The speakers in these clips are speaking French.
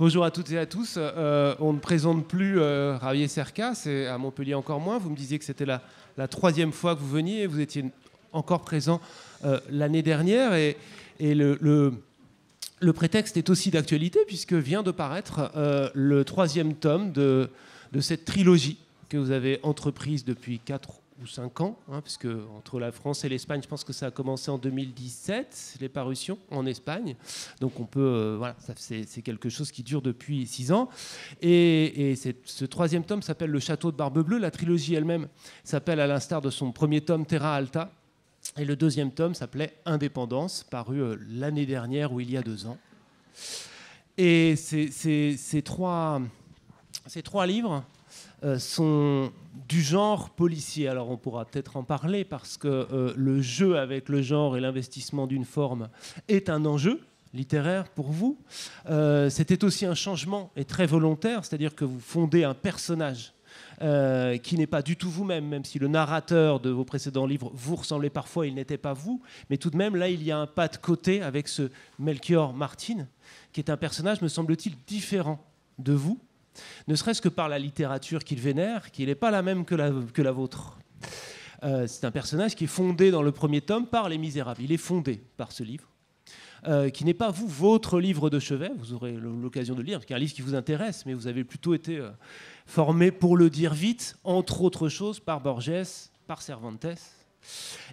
Bonjour à toutes et à tous. Euh, on ne présente plus Ravier euh, c'est à Montpellier encore moins. Vous me disiez que c'était la, la, troisième fois que vous veniez, vous étiez encore présent euh, l'année dernière et, et le, le, prétexte est aussi d'actualité puisque vient de paraître le troisième tome de, de, cette trilogie que vous avez entreprise depuis quatre ou 5 ans, puisque hein, parce que entre la France et l'Espagne, je pense que ça a commencé en 2017, les parutions en Espagne. Donc on peut, euh, voilà, c'est quelque chose qui dure depuis six ans. Et, ce troisième tome s'appelle Le Château de Barbe Bleue. La trilogie elle-même s'appelle, à l'instar de son premier tome, Terra Alta. Et le deuxième tome s'appelait Indépendance, paru euh, l'année dernière ou il y a deux ans. Et ces trois livres euh, sont du genre policier. Alors on pourra peut-être en parler parce que euh, le jeu avec le genre et l'investissement d'une forme est un enjeu littéraire pour vous. Euh, c'était aussi un changement et très volontaire, c'est-à-dire que vous fondez un personnage. qui n'est pas du tout vous-même, même si le narrateur de vos précédents livres vous ressemblait parfois, il n'était pas vous, mais tout de même là il y a un pas de côté avec ce Melchior Martin, qui est un personnage, me semble-t-il, différent de vous, ne serait-ce que par la littérature qu'il vénère, qui n'est pas la même que la, vôtre. Euh, c'est un personnage qui est fondé dans le premier tome par Les Misérables. Il est fondé par ce livre, euh, qui n'est pas, vous, votre livre de chevet, vous aurez l'occasion de le lire, parce qu'il un livre qui vous intéresse, mais vous avez plutôt été euh, formé pour le dire vite, entre autres choses, par Borges, par Cervantes.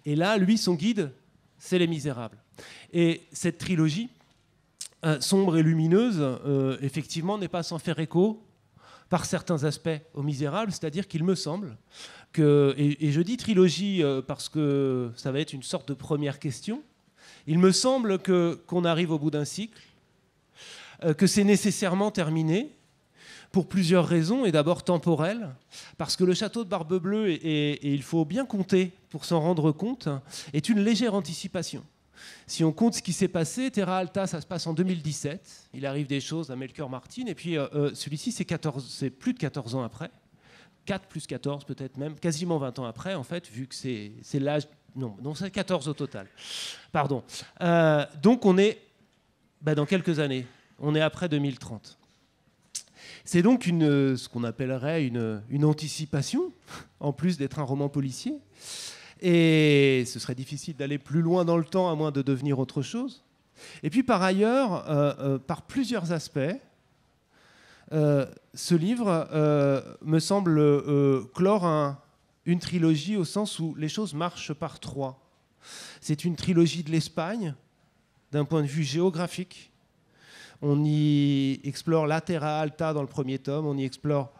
Et là, lui, son guide, c'est Les Misérables. Et cette trilogie, sombre et lumineuse, effectivement, n'est pas sans faire écho par certains aspects au misérable, c'est-à-dire qu'il me semble que, et, je dis trilogie euh, parce que ça va être une sorte de première question, il me semble que qu'on arrive au bout d'un cycle, euh, que c'est nécessairement terminé, pour plusieurs raisons, et d'abord temporelle, parce que le château de Barbe Bleue, et il faut bien compter pour s'en rendre compte, hein, est une légère anticipation si on compte ce qui s'est passé, Terra Alta, ça se passe en 2017. Il arrive des choses à Melchior Martin. Et puis euh, euh, celui-ci, c'est plus de 14 ans après. 4 plus 14 peut-être même, quasiment 20 ans après, en fait, vu que c'est l'âge... Non, non c'est 14 au total. Pardon. Euh, donc on est bah, dans quelques années. On est après 2030. C'est donc ce qu'on appellerait une, anticipation, en plus d'être un roman policier. Et ce serait difficile d'aller plus loin dans le temps à moins de devenir autre chose. Et puis par ailleurs, euh, euh, par plusieurs aspects, euh, ce livre me semble clore une trilogie au sens où les choses marchent par trois. C'est une trilogie de l'Espagne d'un point de vue géographique. On y explore la Terra Alta dans le premier tome, on y explore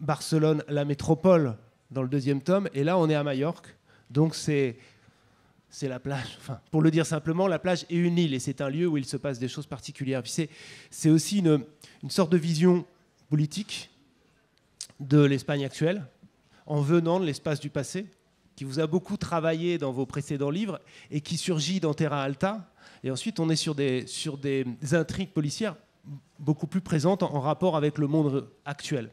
Barcelone, la métropole, dans le deuxième tome, et là on est à Majorque. Donc c'est la plage. pour le dire simplement, la plage est une île et c'est un lieu où il se passe des choses particulières. c'est aussi une, sorte de vision politique de l'Espagne actuelle en venant de l'espace du passé qui vous a beaucoup travaillé dans vos précédents livres et qui surgit dans Terra Alta. Et ensuite, on est sur des, intrigues policières beaucoup plus présentes en, rapport avec le monde actuel.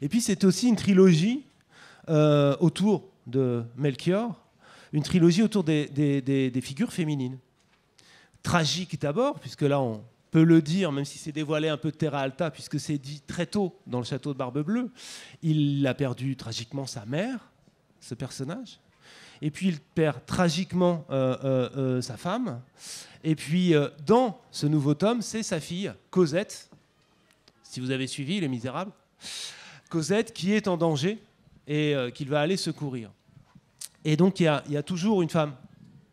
Et puis, c'est aussi une trilogie euh, autour de Melchior, une trilogie autour des, figures féminines. Tragique d'abord, puisque là on peut le dire, même si c'est dévoilé un peu de terra alta, puisque c'est dit très tôt dans le château de Barbe Bleue, il a perdu tragiquement sa mère, ce personnage, et puis il perd tragiquement euh, euh, euh, sa femme, et puis dans ce nouveau tome, c'est sa fille, Cosette, si vous avez suivi Les Misérables, Cosette qui est en danger, et euh, qu'il va aller secourir. Et donc il y, a, toujours une femme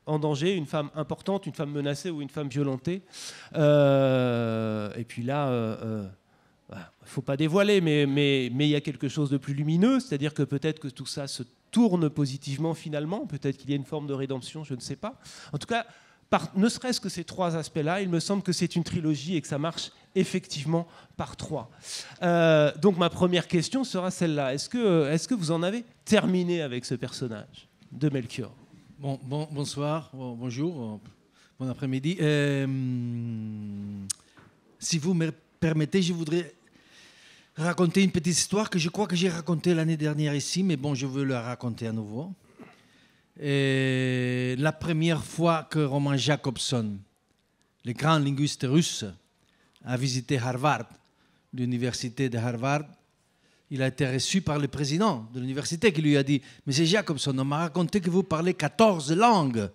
en danger, une femme importante, une femme menacée ou une femme violentée. Euh, et puis là, il euh, ne bah, faut pas dévoiler, mais, il y a quelque chose de plus lumineux, c'est-à-dire que peut-être que tout ça se tourne positivement finalement, peut-être qu'il y a une forme de rédemption, je ne sais pas. En tout cas, ne serait-ce que ces trois aspects-là, il me semble que c'est une trilogie et que ça marche effectivement par trois. Euh, donc ma première question sera celle-là. Est-ce que, est que vous en avez terminé avec ce personnage de Melchior bon, bon, Bonsoir, bonjour, bon après-midi. Euh, si vous me permettez, je voudrais raconter une petite histoire que je crois que j'ai racontée l'année dernière ici, mais bon, je veux la raconter à nouveau. Et euh, la première fois que Roman Jacobson, le grand linguiste russe, a visité Harvard, l'université de Harvard. Il a été reçu par le président de l'université qui lui a dit Monsieur Jacobson, on m'a raconté que vous parlez 14 langues.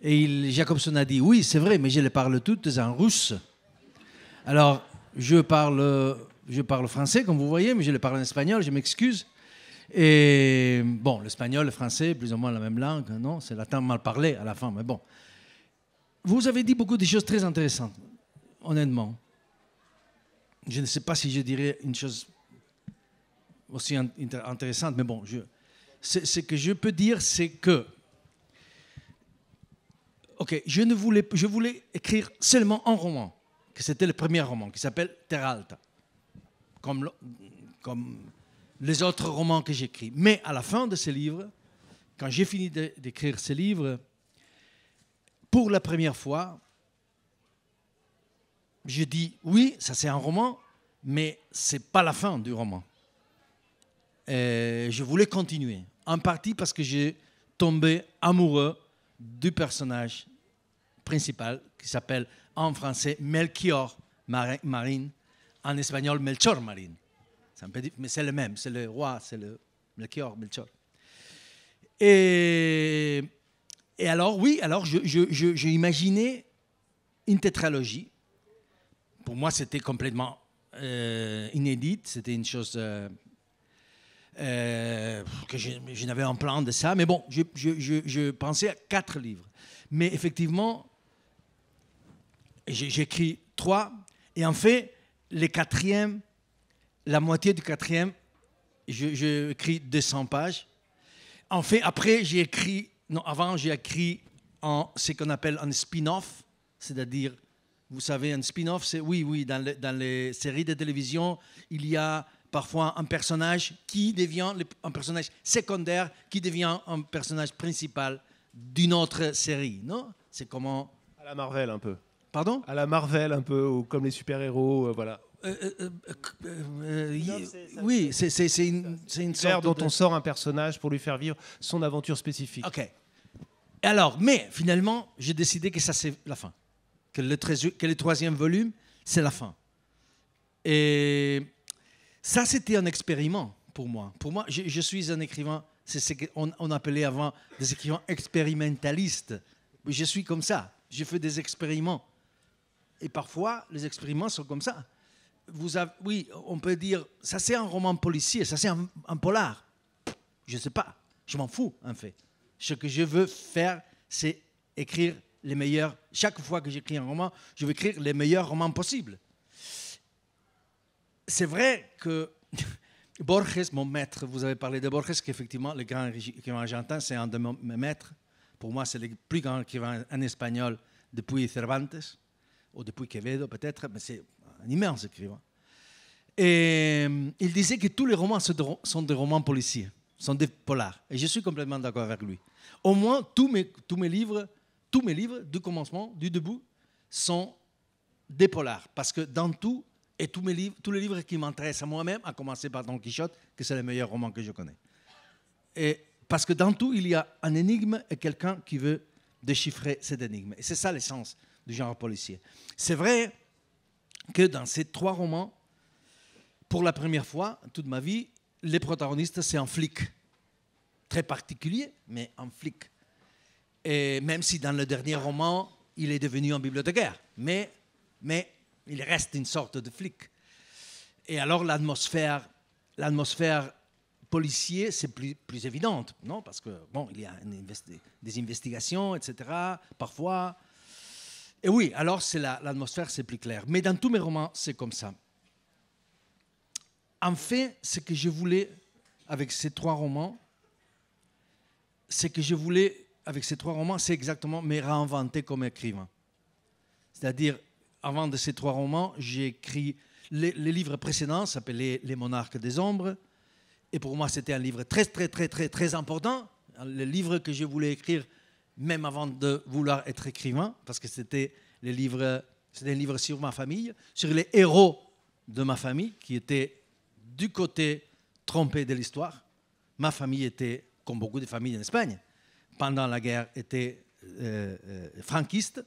Et il, Jacobson a dit Oui, c'est vrai, mais je les parle toutes en russe. Alors, je parle, je parle français, comme vous voyez, mais je les parle en espagnol, je m'excuse. Et bon, l'espagnol, le français, plus ou moins la même langue, non C'est latin mal parlé à la fin, mais bon. Vous avez dit beaucoup de choses très intéressantes honnêtement, je ne sais pas si je dirais une chose aussi intéressante, mais bon, je, ce que je peux dire, c'est que, ok, je ne voulais, je voulais écrire seulement un roman, que c'était le premier roman, qui s'appelle Terralta, comme, comme les autres romans que j'écris. Mais à la fin de ce livre, quand j'ai fini d'écrire ce livre, pour la première fois, je dis oui, ça c'est un roman, mais c'est pas la fin du roman. je voulais continuer, en partie parce que j'ai tombé amoureux du personnage principal qui s'appelle en français Melchior Marine, en espagnol Melchor Marine. mais c'est le même, c'est le roi, c'est le Melchior, Melchor. Et, et alors, oui, alors j'ai imaginé une tétralogie pour moi, c'était complètement euh, inédit. C'était une chose euh, euh, que je, n'avais en plan de ça. Mais bon, je, pensais à quatre livres. Mais effectivement, j'écris trois. Et en fait, les quatrième, la moitié du quatrième, j'écris 200 pages. En fait, après, j'ai écrit, non, avant, j'ai écrit en ce qu'on appelle un spin-off, c'est-à-dire vous savez, un spin-off, c'est oui, oui, dans, les séries de télévision, il y a parfois un personnage qui devient un personnage secondaire, qui devient un personnage principal d'une autre série, non C'est comment À la Marvel un peu. Pardon À la Marvel un peu, ou comme les super-héros, voilà. oui, c'est une, une sorte dont on sort un personnage pour lui faire vivre son aventure spécifique. Ok. Alors, mais finalement, j'ai décidé que ça c'est la fin que le, le troisième volume, c'est la fin. Et ça, c'était un expériment pour moi. Pour moi, je, suis un écrivain, c'est ce qu'on on appelait avant des écrivains expérimentalistes. Je suis comme ça, je fais des expériments. Et parfois, les expériments sont comme ça. Vous avez, oui, on peut dire, ça c'est un roman policier, ça c'est un, un, polar. Je ne sais pas, je m'en fous en fait. Ce que je veux faire, c'est écrire les meilleurs. Chaque fois que j'écris un roman, je veux écrire les meilleurs romans possibles. C'est vrai que Borges, mon maître, vous avez parlé de Borges, effectivement le grand écrivain argentin, c'est un de mes maîtres. Pour moi, c'est le plus grand écrivain en espagnol depuis Cervantes, ou depuis Quevedo peut-être, mais c'est un immense écrivain. Et euh, il disait que tous les romans sont des romans policiers, sont des polars. Et je suis complètement d'accord avec lui. Au moins, tous mes, tous mes livres tous mes livres, du commencement, du début, sont des polars. Parce que dans tout, et tous, mes livres, tous les livres qui m'intéressent à moi-même, à commencer par Don Quichotte, que c'est le meilleur roman que je connais. Et parce que dans tout, il y a un énigme et quelqu'un qui veut déchiffrer cette énigme. Et c'est ça l'essence du genre policier. C'est vrai que dans ces trois romans, pour la première fois, toute ma vie, les protagonistes, c'est un flic. Très particulier, mais un flic même si dans le dernier roman, il est devenu un bibliothécaire. Mais, mais il reste une sorte de flic. Et alors l'atmosphère, l'atmosphère policier, c'est plus, plus évidente, non Parce que, bon, il y a des investigations, etc., parfois. Et oui, alors c'est l'atmosphère, c'est plus clair. Mais dans tous mes romans, c'est comme ça. En fait, ce que je voulais, avec ces trois romans, c'est que je voulais avec ces trois romans, c'est exactement me réinventer comme écrivain. C'est-à-dire, avant de ces trois romans, j'ai écrit. Les, les, livres précédents s'appelaient Les Monarques des Ombres. Et pour moi, c'était un livre très, très, très, très, très important. Le livre que je voulais écrire, même avant de vouloir être écrivain, parce que c'était c'était un livre sur ma famille, sur les héros de ma famille, qui étaient du côté trompé de l'histoire. Ma famille était, comme beaucoup de familles en Espagne, pendant la guerre, était euh, euh, franquiste.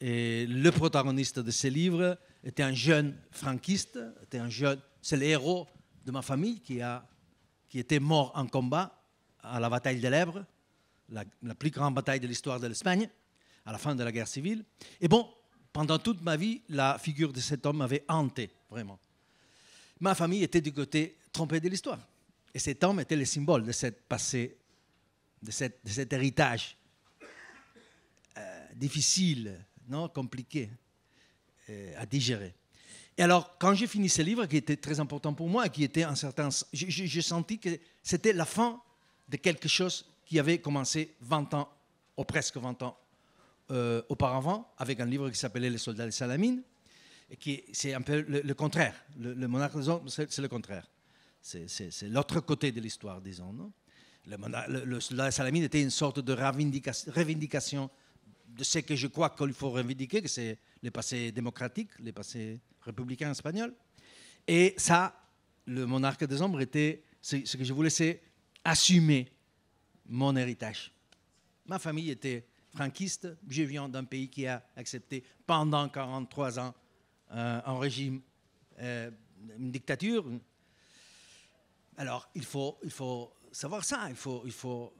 Et le protagoniste de ce livre était un jeune franquiste, était un jeune, c'est le héros de ma famille qui, a, qui était mort en combat à la bataille de l'Ebre la, la, plus grande bataille de l'histoire de l'Espagne, à la fin de la guerre civile. Et bon, pendant toute ma vie, la figure de cet homme m'avait hanté, vraiment. Ma famille était du côté trompé de l'histoire. Et cet homme était le symbole de ce passé de, cet héritage euh, difficile, non, compliqué euh, à digérer. Et alors, quand j'ai fini ce livre, qui était très important pour moi, qui était un certain... J'ai senti que c'était la fin de quelque chose qui avait commencé 20 ans, ou presque 20 ans euh, auparavant, avec un livre qui s'appelait Les soldats de Salamine, et qui c'est un peu le, contraire. Le, le monarque c'est le contraire. C'est l'autre côté de l'histoire, disons. Non le, le, la Salamine était une sorte de revendication de ce que je crois qu'il faut revendiquer, que c'est le passé démocratique, le passé républicain espagnol. Et ça, le monarque des ombres était ce que je voulais, c'est assumer mon héritage. Ma famille était franquiste. Je viens d'un pays qui a accepté pendant 43 ans euh, un régime, euh, une dictature. Alors, il faut, il faut savoir ça, il faut, il faut,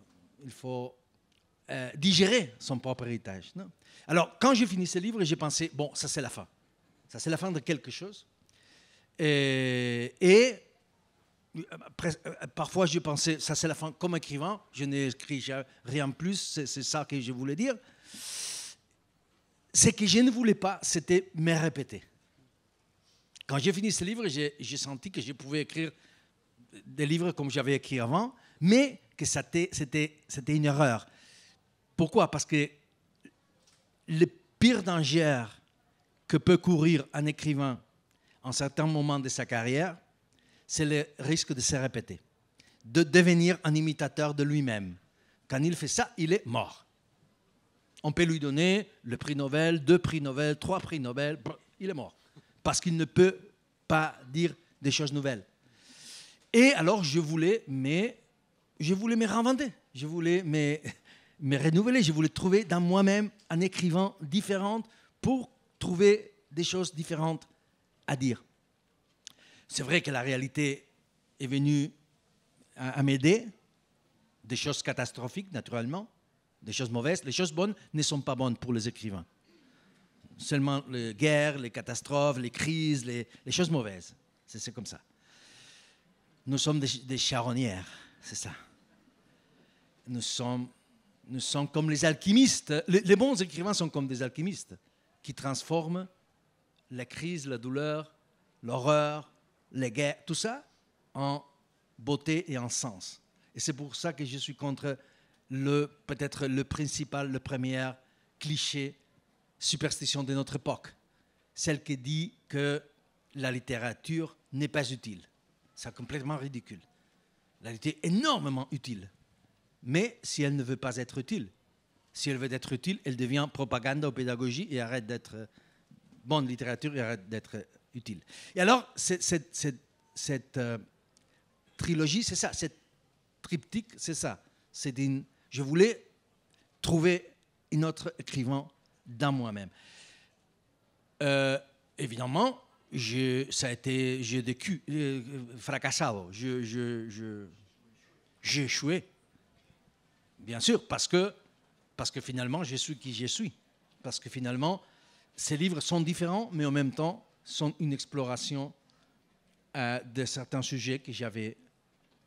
il faut euh, digérer son propre héritage. Non Alors, quand j'ai fini ce livre, j'ai pensé, bon, ça c'est la fin. Ça c'est la fin de quelque chose. Euh, et, euh, parfois, j'ai pensé, ça c'est la fin comme écrivain, je n'ai écrit rien plus, c'est ça que je voulais dire. Ce que je ne voulais pas, c'était me répéter. Quand j'ai fini ce livre, j'ai senti que je pouvais écrire des livres comme j'avais écrit avant, mais que c'était une erreur. Pourquoi Parce que le pire danger que peut courir un écrivain en certains moments de sa carrière, c'est le risque de se répéter, de devenir un imitateur de lui-même. Quand il fait ça, il est mort. On peut lui donner le prix Nobel, deux prix Nobel, trois prix Nobel, il est mort. Parce qu'il ne peut pas dire des choses nouvelles. Et alors je voulais, mais je voulais me réinventer, je voulais me, renouveler, je voulais trouver dans moi-même un écrivain différent pour trouver des choses différentes à dire. C'est vrai que la réalité est venue à, m'aider, des choses catastrophiques naturellement, des choses mauvaises, les choses bonnes ne sont pas bonnes pour les écrivains. Seulement les guerres, les catastrophes, les crises, les, choses mauvaises. C'est comme ça. Nous sommes des, des c'est ça. Nous sommes, comme les alchimistes. Les, bons écrivains sont comme des alchimistes qui transforment la crise, la douleur, l'horreur, les guerres, tout ça en beauté et en sens. Et c'est pour ça que je suis contre le peut-être le principal, le premier cliché, superstition de notre époque, celle qui dit que la littérature n'est pas utile. C'est complètement ridicule. Elle a été énormément utile. Mais si elle ne veut pas être utile, si elle veut être utile, elle devient propagande ou pédagogie et arrête d'être euh, bonne littérature et arrête d'être euh, utile. Et alors, cette, euh, trilogie, c'est ça, cette triptyque, c'est ça. je voulais trouver une autre écrivain dans moi-même. évidemment, je, ça a été, j'ai vécu, euh, j'ai échoué. Bien sûr, parce que, parce que finalement, je suis qui je suis. Parce que finalement, ces livres sont différents, mais en même temps, sont une exploration euh, de certains sujets que j'avais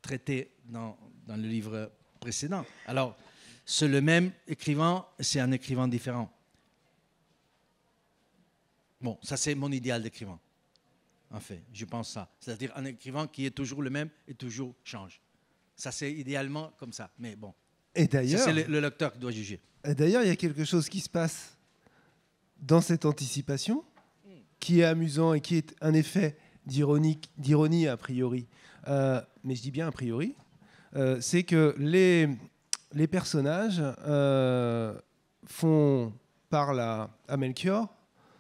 traités dans, dans le livre précédent. Alors, c'est le même écrivain, c'est un écrivain différent. Bon, ça c'est mon idéal d'écrivain en fait. Je pense ça. C'est-à-dire un écrivain qui est toujours le même et toujours change. Ça, c'est idéalement comme ça. Mais bon. Et d'ailleurs. C'est le, lecteur qui doit juger. Et d'ailleurs, il y a quelque chose qui se passe dans cette anticipation qui est amusant et qui est un effet d'ironie a priori. Euh, mais je dis bien a priori. Euh, c'est que les, les personnages euh, font par la à Melchior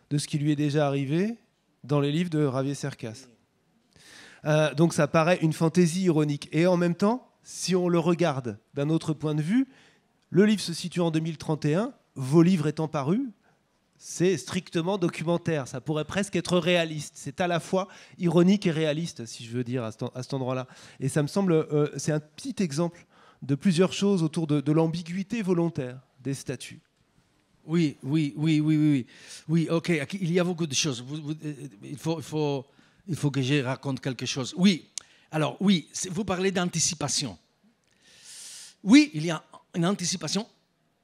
de ce qui lui est déjà arrivé dans les livres de Javier Cercas. Euh, donc ça paraît une fantaisie ironique. Et en même temps, si on le regarde d'un autre point de vue, le livre se situe en 2031, vos livres étant parus, c'est strictement documentaire, ça pourrait presque être réaliste, c'est à la fois ironique et réaliste, si je veux dire, à cet endroit-là. Et ça me semble, euh, c'est un petit exemple de plusieurs choses autour de, de l'ambiguïté volontaire des statuts. Oui, oui, oui, oui, oui. Oui, ok, il y a beaucoup de choses. Euh, il, faut, il, faut, il faut que je raconte quelque chose. Oui, alors oui, vous parlez d'anticipation. Oui, il y a une anticipation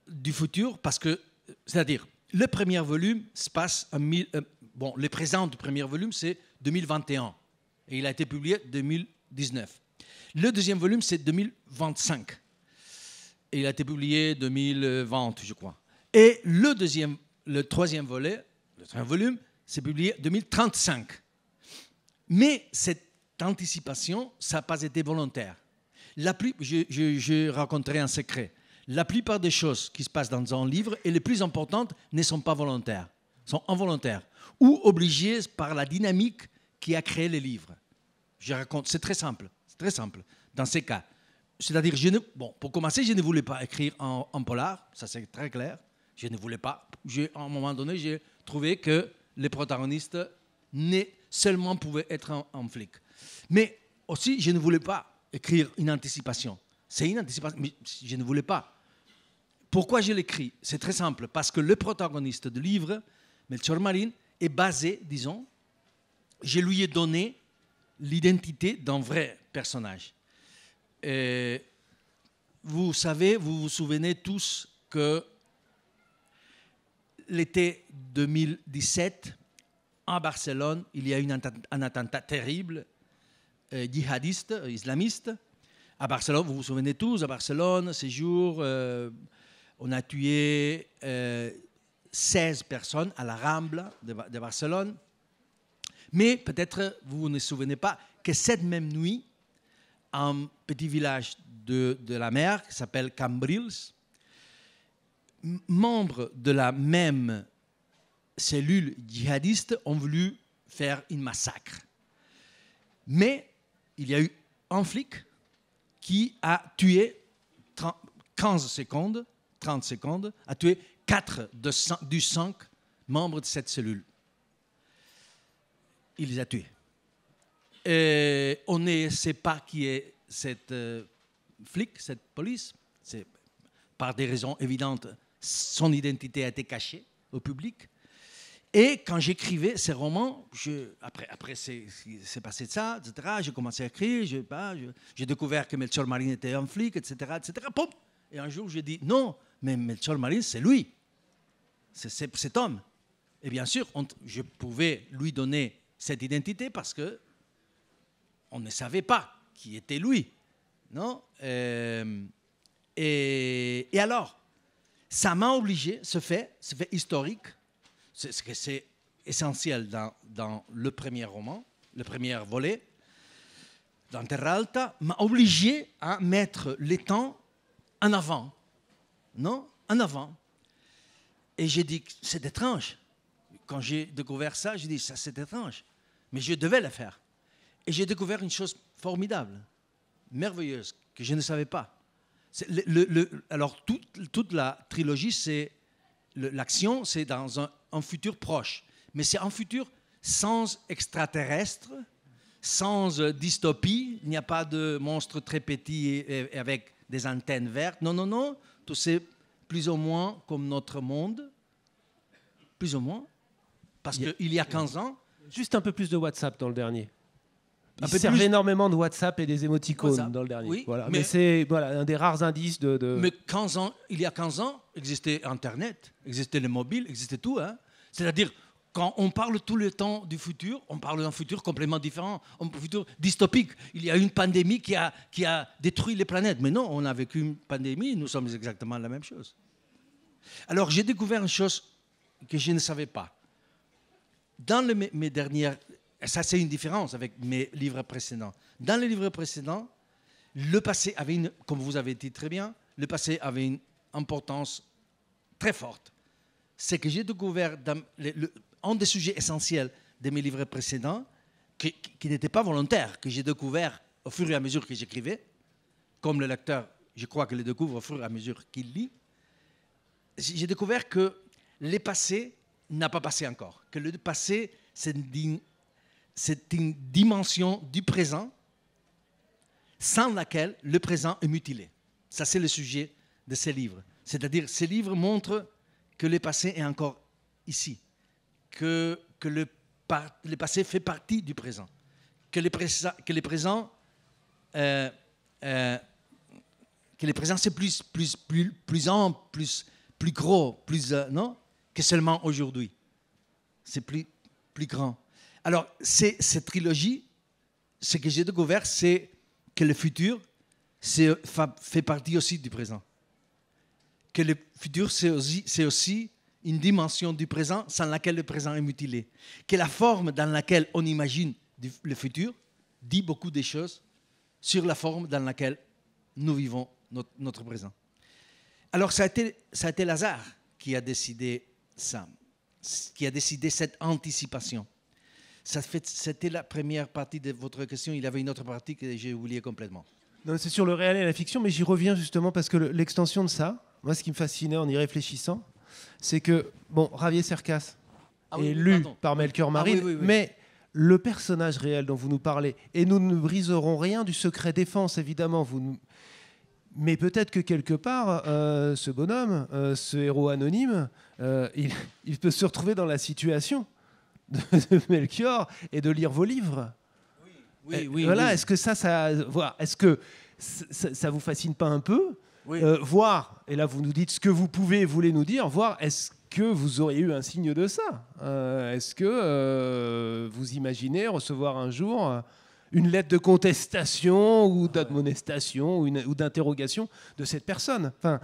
du futur parce que, c'est-à-dire, le premier volume se passe en euh, bon, le présent du premier volume c'est 2021 et il a été publié 2019. Le deuxième volume c'est 2025 et il a été publié 2020, je crois. Et le, deuxième, le troisième volet, le troisième volume, c'est publié en 2035. Mais cette anticipation, ça n'a pas été volontaire. La je, raconterai un secret. La plupart des choses qui se passent dans un livre, et les plus importantes, ne sont pas volontaires, sont involontaires ou obligées par la dynamique qui a créé les livres. Je raconte, c'est très simple, c'est très simple dans ces cas. C'est-à-dire, je bon, pour commencer, je ne voulais pas écrire en polar, ça c'est très clair. Je ne voulais pas. à un moment donné, j'ai trouvé que les protagonistes ne seulement pouvaient être un flic. Mais aussi, je ne voulais pas écrire une anticipation. C'est une anticipation, mais je ne voulais pas. Pourquoi je l'écris C'est très simple. Parce que le protagoniste du livre, Melchior Marine, est basé, disons, je lui ai donné l'identité d'un vrai personnage. Et vous savez, vous vous souvenez tous que l'été 2017, en Barcelone, il y a eu un attentat terrible, euh, djihadiste, euh, islamiste. À Barcelone, vous vous souvenez tous, à Barcelone, ces jours, euh, on a tué 16 personnes à la Rambla de, Barcelone. Mais peut-être vous ne vous souvenez pas que cette même nuit, un petit village de, de la mer qui s'appelle Cambrils, membres de la même cellule djihadiste ont voulu faire un massacre. Mais il y a eu un flic qui a tué 15 secondes, 30 secondes, a tué 4 de, du 5 membres de cette cellule. Il les a tués. Et on ne sait pas qui est cette euh, flic, cette police. C'est par des raisons évidentes son identité a été cachée au public. Et quand j'écrivais ces romans, je, après, après c'est, passé de ça, etc., j'ai commencé à écrire, j'ai, bah, j'ai découvert que Melchior marine était un flic, etc., etc. et un jour, j'ai dit, non, mais Melchior marine c'est lui, c'est, cet homme. Et bien sûr, je pouvais lui donner cette identité parce que on ne savait pas qui était lui. Non euh, et alors, ça m'a obligé, ce fait, ce fait historique, c'est ce que c'est essentiel dans, dans, le premier roman, le premier volet, dans Terra Alta, m'a obligé à mettre les temps en avant. Non En avant. Et j'ai dit, c'est étrange. Quand j'ai découvert ça, j'ai dit, ça c'est étrange. Mais je devais le faire. Et j'ai découvert une chose formidable, merveilleuse, que je ne savais pas alors, toute, la trilogie, c'est l'action, c'est dans un, futur proche. Mais c'est un futur sans extraterrestre, sans euh, dystopie. Il n'y a pas de monstre très petit et, avec des antennes vertes. Non, non, non. Tout c'est plus ou moins comme notre monde. Plus ou moins. Parce qu'il y a 15 ans. Juste un peu plus de WhatsApp dans le dernier. On peu énormément de WhatsApp et des émoticônes dans le dernier. Oui, voilà. Mais, c'est voilà, un des rares indices de. Mais 15 ans, il y a 15 ans, existait Internet, existait le mobile, existait tout. Hein. C'est-à-dire, quand on parle tout le temps du futur, on parle d'un futur complètement différent, un futur dystopique. Il y a une pandémie qui a, qui a détruit les planètes. Mais non, on a vécu une pandémie, nous sommes exactement la même chose. Alors j'ai découvert une chose que je ne savais pas. Dans mes dernières ça, c'est une différence avec mes livres précédents. Dans les livres précédents, le passé avait une, comme vous avez dit très bien, le passé avait une importance très forte. C'est que j'ai découvert un des sujets essentiels de mes livres précédents, qui, qui n'était pas volontaire, que j'ai découvert au fur et à mesure que j'écrivais, comme le lecteur, je crois que le découvre au fur et à mesure qu'il lit, j'ai découvert que le passé n'a pas passé encore, que le passé, c'est une c'est une dimension du présent sans laquelle le présent est mutilé. Ça, c'est le sujet de ces livres. C'est-à-dire, ces livres montrent que le passé est encore ici, que, que le, passé fait partie du présent, que le, présent, euh, euh, que le présent, c'est plus, plus, plus, plus ample, plus, plus gros, plus, euh, non, que seulement aujourd'hui. C'est plus, plus grand. Alors, cette trilogie, ce que j'ai découvert, c'est que le futur fait partie aussi du présent. Que le futur, c'est aussi, une dimension du présent sans laquelle le présent est mutilé. Que la forme dans laquelle on imagine le futur dit beaucoup des choses sur la forme dans laquelle nous vivons notre, présent. Alors ça a été, ça a été Lazare qui a décidé ça, qui a décidé cette anticipation c'était la première partie de votre question. Il y avait une autre partie que j'ai oubliée complètement. Non, c'est sur le réel et la fiction, mais j'y reviens justement parce que l'extension de ça, moi, ce qui me fascinait en y réfléchissant, c'est que, bon, Ravier Cercas ah est lu par Melchior ah Marine, mais le personnage réel dont vous nous parlez, et nous ne briserons rien du secret défense, évidemment, vous mais peut-être que quelque part, euh, ce bonhomme, euh, ce héros anonyme, euh, il peut se retrouver dans la situation de, Melchior et de lire vos livres. Oui, Voilà, est-ce que ça, ça, est-ce que ça, vous fascine pas un peu euh, Voir, et là vous nous dites ce que vous pouvez, voulez nous dire, voir est-ce que vous auriez eu un signe de ça euh, Est-ce que euh, vous imaginez recevoir un jour une lettre de contestation ou ah d'admonestation ou, ou d'interrogation de cette personne enfin,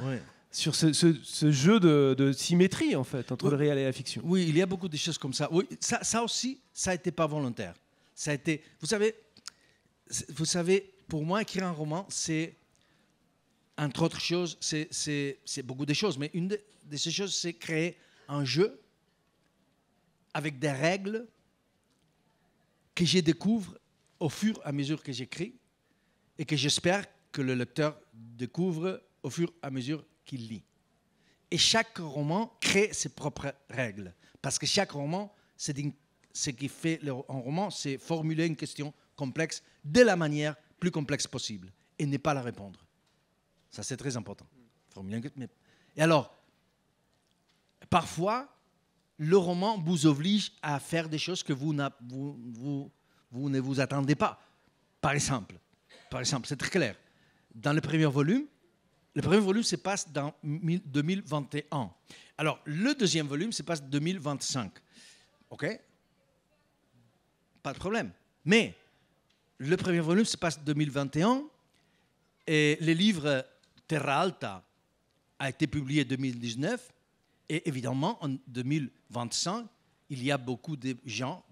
sur ce, jeu de, symétrie en fait entre le réel et la fiction. Oui, il y a beaucoup de choses comme ça. Oui, ça, ça aussi, ça n'était pas volontaire. Ça a été, vous savez, vous savez, pour moi, écrire un roman, c'est entre autres choses, c'est beaucoup de choses, mais une de, ces choses, c'est créer un jeu avec des règles que je découvre au fur et à mesure que j'écris et que j'espère que le lecteur découvre au fur et à mesure qu'il lit. Et chaque roman crée ses propres règles. Parce que chaque roman, ce qui fait le, un roman, c'est formuler une question complexe de la manière plus complexe possible et ne pas la répondre. Ça, c'est très important. Et alors, parfois, le roman vous oblige à faire des choses que vous, vous, vous, vous ne vous attendez pas. Par exemple, par exemple, c'est très clair. Dans le premier volume, le premier volume se passe dans 2021. Alors, le deuxième volume se passe en 2025. OK Pas de problème. Mais le premier volume se passe en 2021 et le livre Terra Alta a été publié en 2019. Et évidemment, en 2025, il y a beaucoup de gens,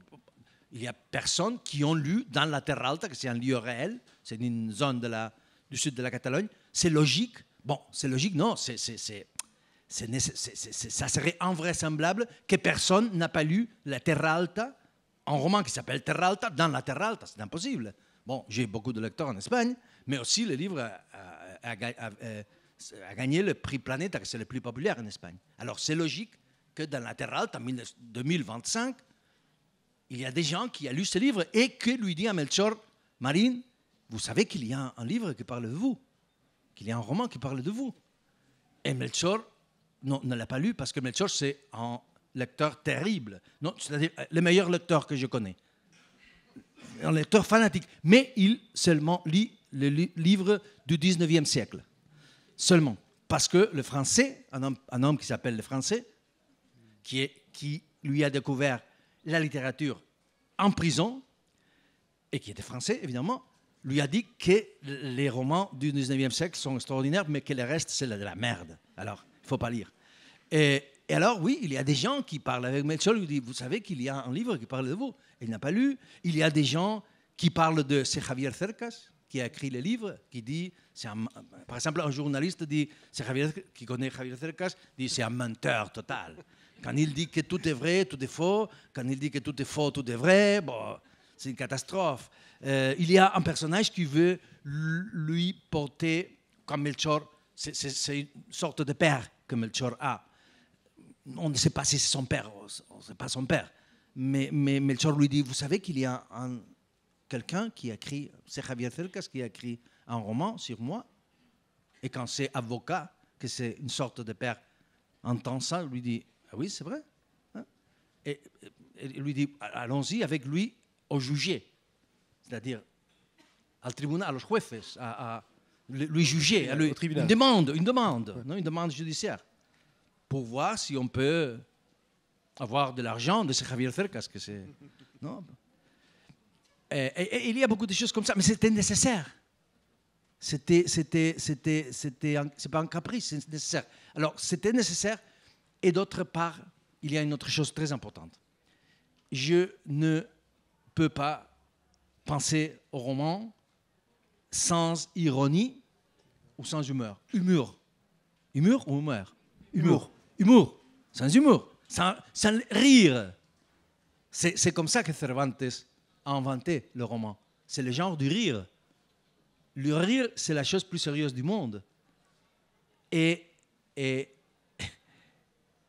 il y a personnes qui ont lu dans la Terra Alta, que c'est un lieu réel, c'est une zone de la, du sud de la Catalogne. C'est logique Bon, c'est logique, non, ça serait invraisemblable que personne n'a pas lu La Terra Alta, un roman qui s'appelle Terra Alta, dans La Terra Alta, c'est impossible. Bon, j'ai beaucoup de lecteurs en Espagne, mais aussi le livre a, euh, gagné le prix Planète, c'est le plus populaire en Espagne. Alors c'est logique que dans La Terra Alta, en 2025, il y a des gens qui ont lu ce livre et que lui dit à Melchor, Marine, vous savez qu'il y a un livre qui parle de vous. Il y a un roman qui parle de vous. Et Melchor ne l'a pas lu parce que Melchor, c'est un lecteur terrible. Non, c'est-à-dire euh, le meilleur lecteur que je connais. Un lecteur fanatique. Mais il seulement lit les livres du 19e siècle. Seulement. Parce que le français, un homme, qui s'appelle le français, qui, qui lui a découvert la littérature en prison, et qui était français, évidemment, lui a dit que les romans du 19e siècle sont extraordinaires, mais que le reste, c'est de la merde. Alors, il ne faut pas lire. Et, alors, oui, il y a des gens qui parlent avec Melchior, lui dit, vous savez qu'il y a un livre qui parle de vous. Il n'a pas lu. Il y a des gens qui parlent de... C'est Javier Cercas qui a écrit le livre, qui dit... par exemple, un journaliste dit, Javier, qui connaît Javier Cercas, dit, c'est un menteur total. Quand il dit que tout est vrai, tout est faux, quand il dit que tout est faux, tout est vrai, bon, c'est une catastrophe. Euh, il y a un personnage qui veut lui porter, comme Melchor, c'est une sorte de père que Melchor a. On ne sait pas si c'est son père, on ne sait pas son père. Mais, Melchor lui dit, vous savez qu'il y a un, quelqu'un qui a écrit, c'est Javier Cercas qui a écrit un roman sur moi. Et quand c'est avocat, que c'est une sorte de père, entend ça, lui dit, ah oui, c'est vrai. Hein. Et, il lui dit, allons-y avec lui au jugé c'est-à-dire au tribunal, aux jueces, à, lui juger, à lui, une demande, une demande, une demande judiciaire, pour voir si on peut avoir de l'argent de ce Javier Cercas, que c'est, non et, il y a beaucoup de choses comme ça, mais c'était nécessaire. C'était, c'était, c'était, c'était, c'est pas un caprice, c'est nécessaire. Alors c'était nécessaire, et d'autre part, il y a une autre chose très importante. Je ne peux pas penser au roman sans ironie ou sans humeur Humour. Humour ou humeur Humour. Humour. Sans humour. Sans, rire. C'est comme ça que Cervantes a inventé le roman. C'est le genre du rire. Le rire, c'est la chose plus sérieuse du monde. Et, et,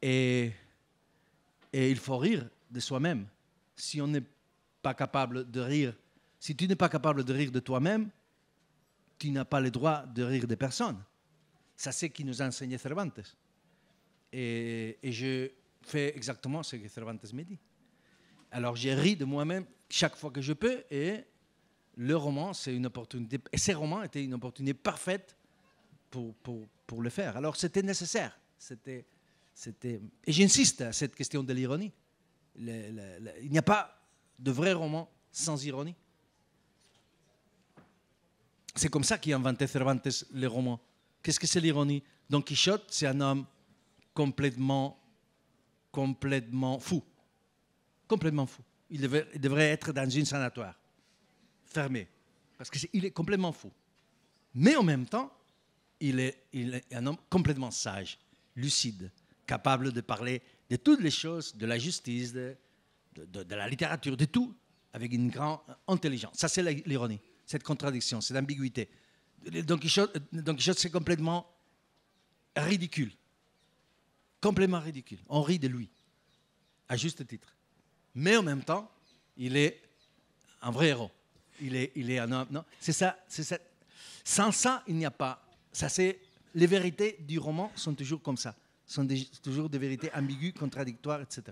et, et il faut rire de soi-même. Si on n'est pas capable de rire si tu n'es pas capable de rire de toi-même, tu n'as pas le droit de rire des personnes. Ça, c'est ce qui nous a enseigné Cervantes. Et, je fais exactement ce que Cervantes me dit. Alors, j'ai ri de moi-même chaque fois que je peux, et le roman, c'est une opportunité. Et ces romans étaient une opportunité parfaite pour, pour, le faire. Alors, c'était nécessaire. C'était, c'était... Et j'insiste à cette question de l'ironie. il n'y a pas de vrai roman sans ironie c'est comme ça qu'a inventé Cervantes les romans. Qu'est-ce que c'est l'ironie Don Quichotte, c'est un homme complètement, complètement fou. Complètement fou. Il, devrait être dans une sanatoire, fermé, parce qu'il est, est complètement fou. Mais en même temps, il est, un homme complètement sage, lucide, capable de parler de toutes les choses, de la justice, de la littérature, de tout, avec une grande intelligence. Ça, c'est l'ironie cette contradiction, cette ambiguïté. Donc, Quichotte, c'est complètement ridicule. Complètement ridicule. On rit de lui, à juste titre. Mais en même temps, il est un vrai héros. Il est, il est un homme. Non, c'est ça, c'est Sans ça, il n'y a pas. Ça, c'est les vérités du roman sont toujours comme ça. Sont toujours des vérités ambiguës, contradictoires, etc.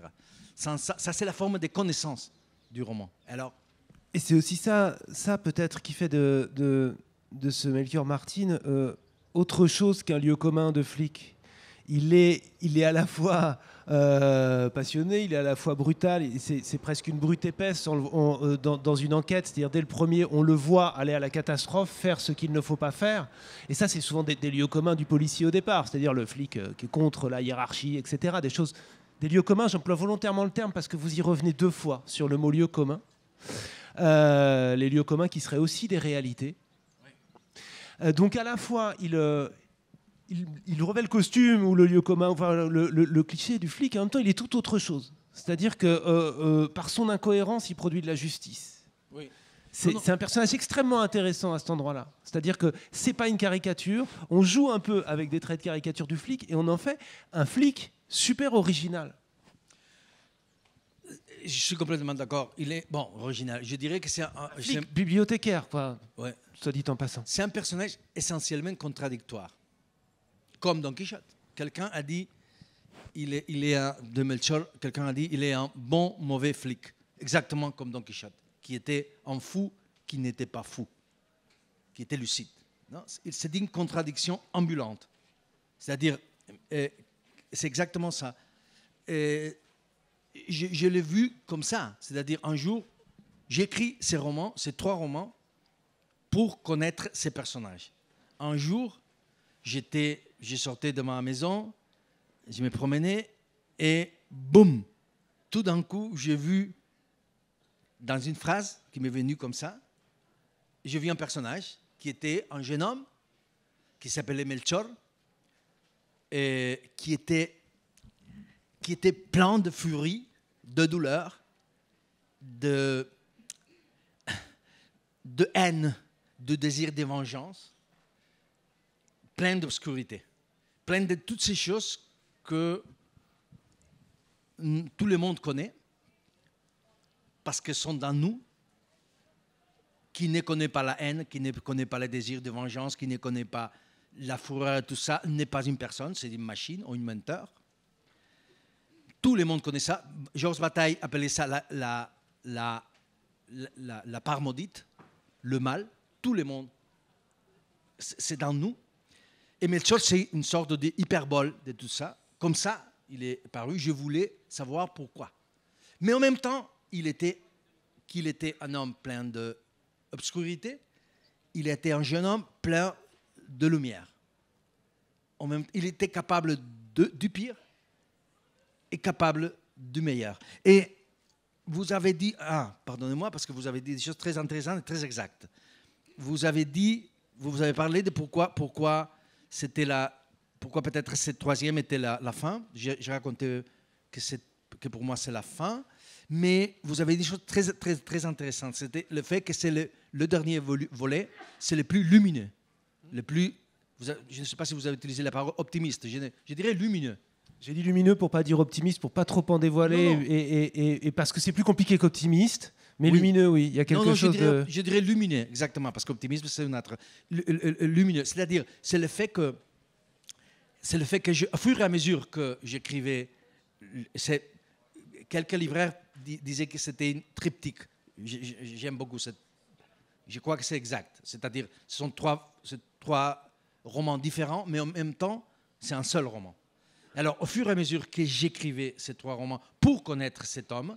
Sans ça, ça c'est la forme des connaissances du roman. Alors, et c'est aussi ça, ça peut-être qui fait de, de, de ce Melchior Martin euh, autre chose qu'un lieu commun de flic. Il est, il est à la fois euh, passionné, il est à la fois brutal, c'est presque une brute épaisse euh, dans, une enquête, c'est-à-dire dès le premier, on le voit aller à la catastrophe, faire ce qu'il ne faut pas faire, et ça c'est souvent des, lieux communs du policier au départ, c'est-à-dire le flic qui est contre la hiérarchie, etc., des choses, des lieux communs, j'emploie volontairement le terme parce que vous y revenez deux fois sur le mot lieu commun. Euh, les lieux communs qui seraient aussi des réalités. Euh, donc à la fois, il, euh, revêt le costume ou le lieu commun, enfin, le, cliché du flic, et en même temps, il est tout autre chose. C'est-à-dire que par son incohérence, il produit de la justice. C'est un personnage extrêmement intéressant à cet endroit-là. C'est-à-dire que c'est pas une caricature. On joue un peu avec des traits de caricature du flic et on en fait un flic super original je suis complètement d'accord. Il est, bon, original. Je dirais que c'est un, bibliothécaire, quoi. Ouais. Soit dit en passant. C'est un personnage essentiellement contradictoire. Comme Don Quichotte. Quelqu'un a dit, il est, il est un, de Melchor, quelqu'un a dit, il est un bon, mauvais flic. Exactement comme Don Quichotte, qui était un fou qui n'était pas fou, qui était lucide. C'est une contradiction ambulante. C'est-à-dire, eh, c'est exactement ça. Et je, je l'ai vu comme ça. C'est-à-dire, un jour, j'écris ces romans, ces trois romans, pour connaître ces personnages. Un jour, j'étais, j'ai sortais de ma maison, je me promenais et boum, tout d'un coup, j'ai vu dans une phrase qui m'est venue comme ça, j'ai vu un personnage qui était un jeune homme qui s'appelait Melchor et qui était qui était plein de furie de douleur, de, de haine, de désir de vengeance, plein d'obscurité, plein de toutes ces choses que tout le monde connaît, parce qu'elles sont dans nous, qui ne connaît pas la haine, qui ne connaît pas le désir de vengeance, qui ne connaît pas la fureur, tout ça, n'est pas une personne, c'est une machine ou une menteur. Tout le monde connaît ça. Georges Bataille appelait ça la, la, la, la, part maudite, le mal. Tout le monde, c'est dans nous. Et Melchior, c'est une sorte d'hyperbole de tout ça. Comme ça, il est paru. Je voulais savoir pourquoi. Mais en même temps, il était qu'il était un homme plein d'obscurité, il était un jeune homme plein de lumière. En même, il était capable du pire est capable du meilleur. Et vous avez dit, ah, pardonnez-moi, parce que vous avez dit des choses très intéressantes et très exactes. Vous avez dit, vous avez parlé de pourquoi, pourquoi c'était la, pourquoi peut-être cette troisième était la, la fin. J'ai raconté que, que pour moi c'est la fin, mais vous avez dit des choses très, très, très intéressantes. C'était le fait que c'est le, le, dernier volet, c'est le plus lumineux, le plus, je ne sais pas si vous avez utilisé la parole optimiste, je dirais lumineux. J'ai dit lumineux pour pas dire optimiste, pour pas trop en dévoiler, Et, parce que c'est plus compliqué qu'optimiste. Mais lumineux, oui, il y a quelque chose je dirais, de... Je dirais lumineux, exactement, parce qu'optimisme, c'est une autre. Lumineux, c'est-à-dire, c'est le fait que, c'est le fait que, je, au fur et à mesure que j'écrivais, c'est, quelques libraires disaient que c'était une triptyque. J'aime beaucoup cette... Je crois que c'est exact. C'est-à-dire, ce sont trois, trois romans différents, mais en même temps, c'est un seul roman. Alors, au fur et à mesure que j'écrivais ces trois romans pour connaître cet homme,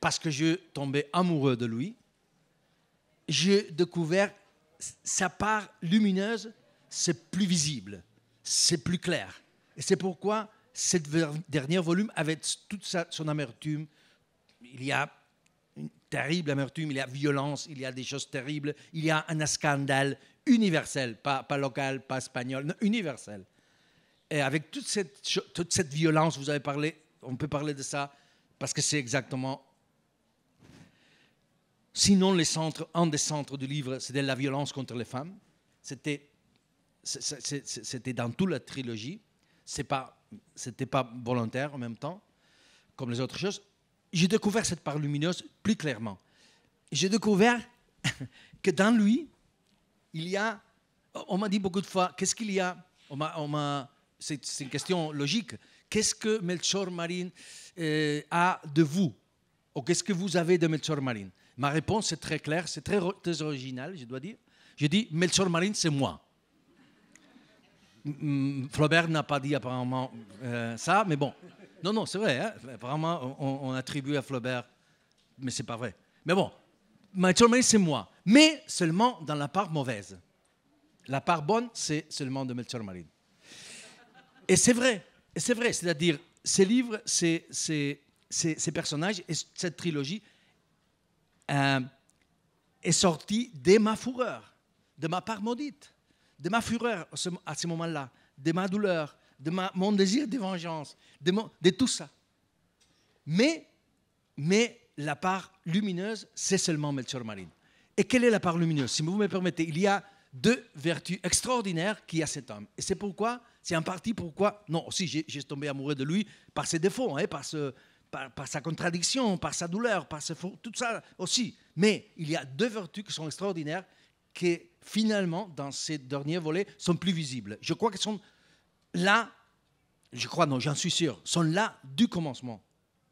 parce que je tombais amoureux de lui, j'ai découvert sa part lumineuse, c'est plus visible, c'est plus clair. Et c'est pourquoi ce dernier volume, avait toute son amertume, il y a une terrible amertume, il y a violence, il y a des choses terribles, il y a un scandale universel, pas, local, pas espagnol, universel. Et avec toute cette, toute cette violence, vous avez parlé, on peut parler de ça, parce que c'est exactement sinon les centres, un des centres du livre, c'était la violence contre les femmes. C'était, c'était dans toute la trilogie. C'est pas, c'était pas volontaire en même temps, comme les autres choses. J'ai découvert cette part lumineuse plus clairement. J'ai découvert que dans lui, il y a. On m'a dit beaucoup de fois, qu'est-ce qu'il y a On m'a, c'est une question logique. Qu'est-ce que Melchor Marine euh, a de vous Ou qu'est-ce que vous avez de Melchor Marine Ma réponse est très claire, c'est très, original, je dois dire. Je dis Melchor Marine, c'est moi. Flaubert n'a pas dit apparemment euh, ça, mais bon. Non, non, c'est vrai. Hein. apparemment, on, attribue à Flaubert, mais c'est pas vrai. Mais bon, Melchor Marine, c'est moi. Mais seulement dans la part mauvaise. La part bonne, c'est seulement de Melchor Marine. Et c'est vrai, c'est vrai, c'est-à-dire ces livres, ces, personnages et cette trilogie euh, est sortie de ma fureur, de ma part maudite, de ma fureur à ce moment-là, de ma douleur, de mon désir de vengeance, de, de tout ça. Mais, mais la part lumineuse, c'est seulement Melchior Marine. Et quelle est la part lumineuse Si vous me permettez, il y a deux vertus extraordinaires qu'il y a cet homme. Et c'est pourquoi, c'est en partie pourquoi, non, aussi j'ai tombé amoureux de lui par ses défauts, hein, par, sa contradiction, par sa douleur, par ses tout ça aussi. Mais il y a deux vertus qui sont extraordinaires qui, finalement, dans ces derniers volets, sont plus visibles. Je crois qu'elles sont là, je crois, non, j'en suis sûr, sont là du commencement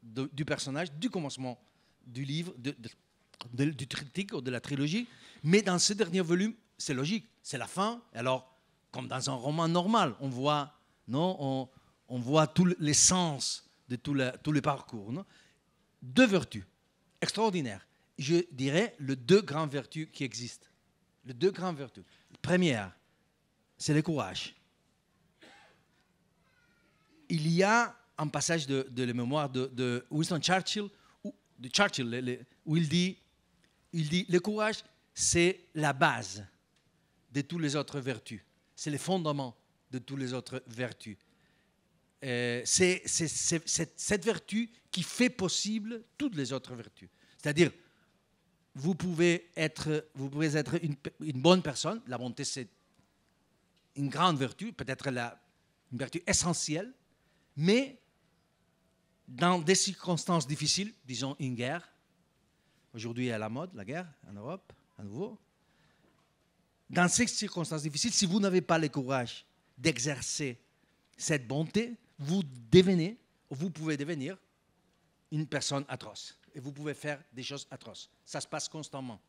du personnage, du commencement du livre, du triptyque ou de la trilogie. Mais dans ce dernier volume, c'est logique, c'est la fin. Alors, comme dans un roman normal, on voit, non, on, voit tous les sens de tout le, parcours. deux vertus extraordinaires. Je dirais les deux grandes vertus qui existent. Les deux grandes vertus. première, c'est le courage. Il y a un passage de, la mémoire de, Winston Churchill, où, de Churchill, où il dit, il dit, le courage, c'est la base de toutes les autres vertus. C'est le fondement de toutes les autres vertus. Euh, c'est cette vertu qui fait possible toutes les autres vertus. C'est-à-dire, vous pouvez être, vous pouvez être une, une bonne personne, la bonté c'est une grande vertu, peut-être une vertu essentielle, mais dans des circonstances difficiles, disons une guerre, aujourd'hui à la mode, la guerre en Europe, à nouveau, dans ces circonstances difficiles, si vous n'avez pas le courage d'exercer cette bonté, vous devenez, vous pouvez devenir une personne atroce. Et vous pouvez faire des choses atroces. Ça se passe constamment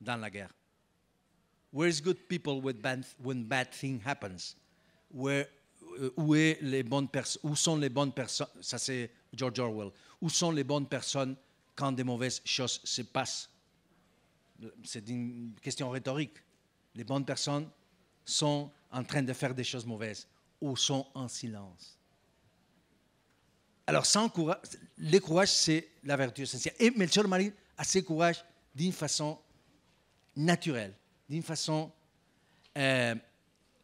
dans la guerre. good people thing happens? Euh, où, les bonnes sont les bonnes personnes Ça, c'est George Orwell. Où sont les bonnes personnes quand des mauvaises choses se passent C'est une question rhétorique les bonnes personnes sont en train de faire des choses mauvaises ou sont en silence. Alors, sans courage, le courage, c'est la vertu essentielle. Et Melchior Marie a ce courage d'une façon naturelle, d'une façon euh,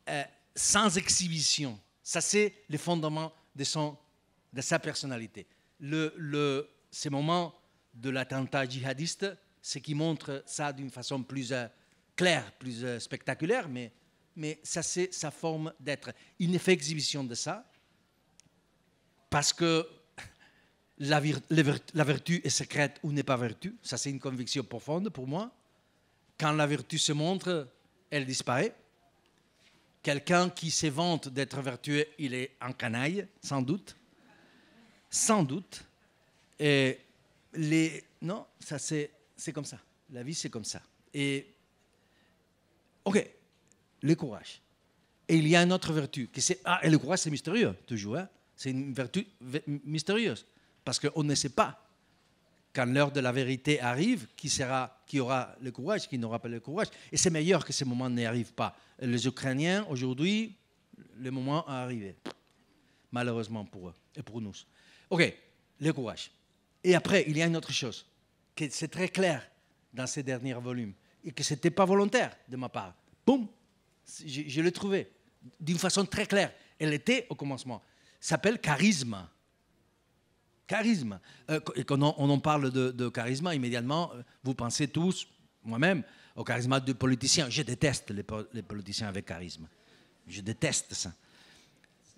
euh, sans exhibition. Ça, c'est le fondement de, son, de sa personnalité. Le, ces moments de l'attentat djihadiste, ce qui montre ça d'une façon plus, euh, clair, plus euh, spectaculaire, mais, mais ça, c'est sa forme d'être. Il ne fait exhibition de ça parce que la, la vertu est secrète ou n'est pas vertu. Ça, c'est une conviction profonde pour moi. Quand la vertu se montre, elle disparaît. Quelqu'un qui se vante d'être vertueux, il est en canaille, sans doute. Sans doute. Et les... Non, ça c'est, c'est comme ça. La vie, c'est comme ça. Et OK, le courage. Et il y a une autre vertu. Qui c'est, ah, et le courage, c'est mystérieux, toujours. Hein. c'est une vertu mystérieuse. Parce qu'on ne sait pas, quand l'heure de la vérité arrive, qui, sera, qui aura le courage, qui n'aura pas le courage. Et c'est meilleur que ce moment n'arrive pas. Les Ukrainiens, aujourd'hui, le moment a arrivé. Malheureusement pour eux et pour nous. OK, le courage. Et après, il y a une autre chose, c'est très clair dans ces derniers volumes et que ce n'était pas volontaire de ma part. Boum Je, je l'ai trouvé d'une façon très claire. Elle était au commencement. S'appelle charisme. Charisme. Euh, et quand on, en parle de, charisme, immédiatement, euh, vous pensez tous, moi-même, au charisme du politicien. Je déteste les, politiciens avec charisme. Je déteste ça.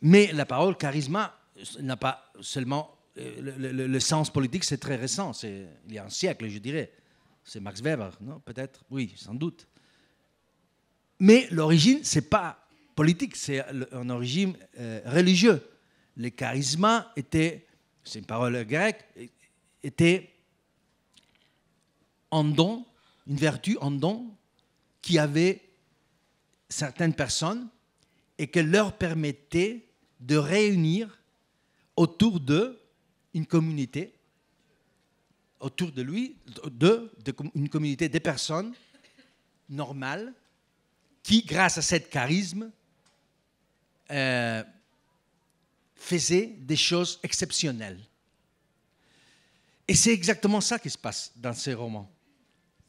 Mais la parole charisme euh, n'a pas seulement le, le, sens politique, c'est très récent, c'est il y a un siècle, je dirais. C'est Max Weber, non Peut-être Oui, sans doute. Mais l'origine, ce n'est pas politique, c'est un origine euh, religieux. religieuse. Le charisma était, c'est une parole grecque, était un don, une vertu, en don qui avait certaines personnes et qui leur permettait de réunir autour d'eux une communauté autour de lui, de, une communauté des personnes normales qui, grâce à cet charisme, euh, faisaient des choses exceptionnelles. Et c'est exactement ça qui se passe dans ces romans.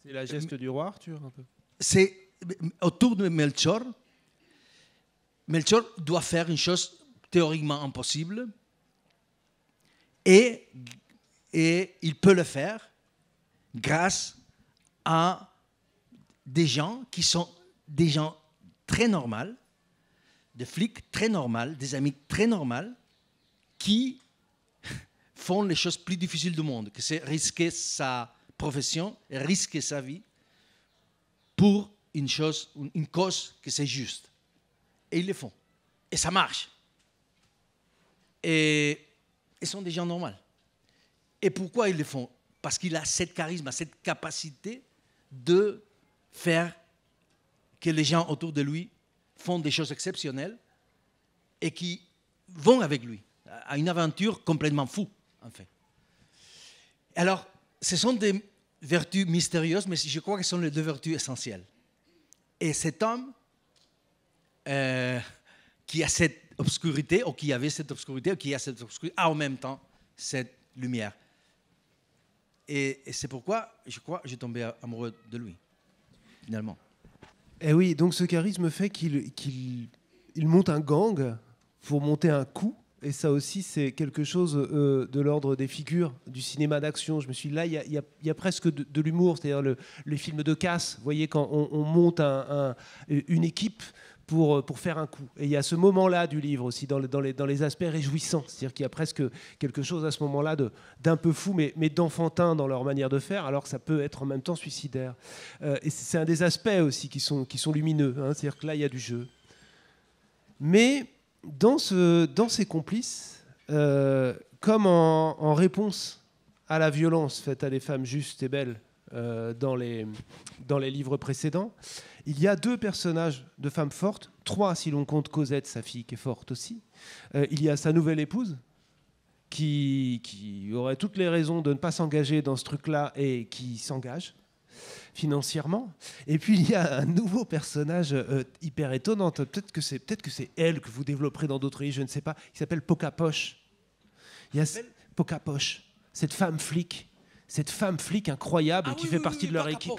C'est la geste du roi Arthur, un peu. C'est autour de Melchor. Melchor doit faire une chose théoriquement impossible. Et peut le faire grâce à des gens qui sont des gens très normaux, des flics très normaux, des amis très normaux, qui font les choses plus difficiles du monde, que c'est risquer sa profession, risquer sa vie pour une chose, une cause que c'est juste. Et ils le font. Et ça marche. Et ils sont des gens normaux. Et pourquoi ils le font Parce qu'il a cette charisme, cette capacité de faire que les gens autour de lui font des choses exceptionnelles et qui vont avec lui à une aventure complètement fou, en fait. Alors, ce sont des vertus mystérieuses, mais je crois que ce sont les deux vertus essentielles. Et cet homme euh, qui a cette obscurité, ou qui avait cette obscurité, ou qui a cette obscurité, a en même temps cette lumière. Et, c'est pourquoi, je crois, j'ai tombé amoureux de lui, finalement. Et eh oui, donc ce charisme fait qu'il il monte un gang pour monter un coup. Et ça aussi, c'est quelque chose euh, de l'ordre des figures du cinéma d'action. Je me suis dit, là, il y, a, presque de, l'humour, c'est-à-dire le, les films de casse. Vous voyez, quand on, monte un, une équipe euh, pour, faire un coup. Et il y a ce moment-là du livre aussi, dans, dans, les, dans les aspects réjouissants. C'est-à-dire qu'il y a presque quelque chose à ce moment-là d'un peu fou, mais, mais d'enfantin dans leur manière de faire, alors que ça peut être en même temps suicidaire. Euh, et c'est un des aspects aussi qui sont, qui sont lumineux. Hein. C'est-à-dire que là, il y a du jeu. Mais dans, ce, dans ces complices, euh, comme en, réponse à la violence faite à des femmes justes et belles dans, les, dans les livres précédents, il y a deux personnages de femmes fortes, trois si l'on compte Cosette, sa fille qui est forte aussi. Euh, il y a sa nouvelle épouse, qui, aurait toutes les raisons de ne pas s'engager dans ce truc-là et qui s'engage financièrement. Et puis il y a un nouveau personnage euh, hyper étonnant, peut-être que c'est peut-être que c'est elle que vous développerez dans d'autres livres, je ne sais pas, il s'appelle Poca Poche. Il y a Poca Poche, cette femme flic cette femme flic incroyable ah qui fait partie de leur équipe.